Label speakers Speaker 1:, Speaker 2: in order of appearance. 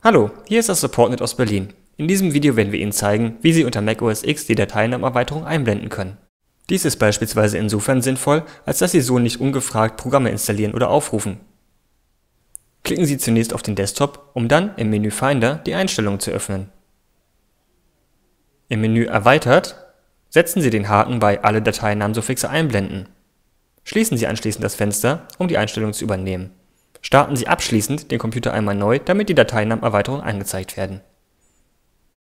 Speaker 1: Hallo, hier ist das SupportNet aus Berlin. In diesem Video werden wir Ihnen zeigen, wie Sie unter Mac OS X die Dateinamenerweiterung einblenden können. Dies ist beispielsweise insofern sinnvoll, als dass Sie so nicht ungefragt Programme installieren oder aufrufen. Klicken Sie zunächst auf den Desktop, um dann im Menü Finder die Einstellungen zu öffnen. Im Menü Erweitert setzen Sie den Haken bei Alle Dateinamen-Suffixe einblenden. Schließen Sie anschließend das Fenster, um die Einstellung zu übernehmen. Starten Sie abschließend den Computer einmal neu, damit die Dateien Erweiterung angezeigt werden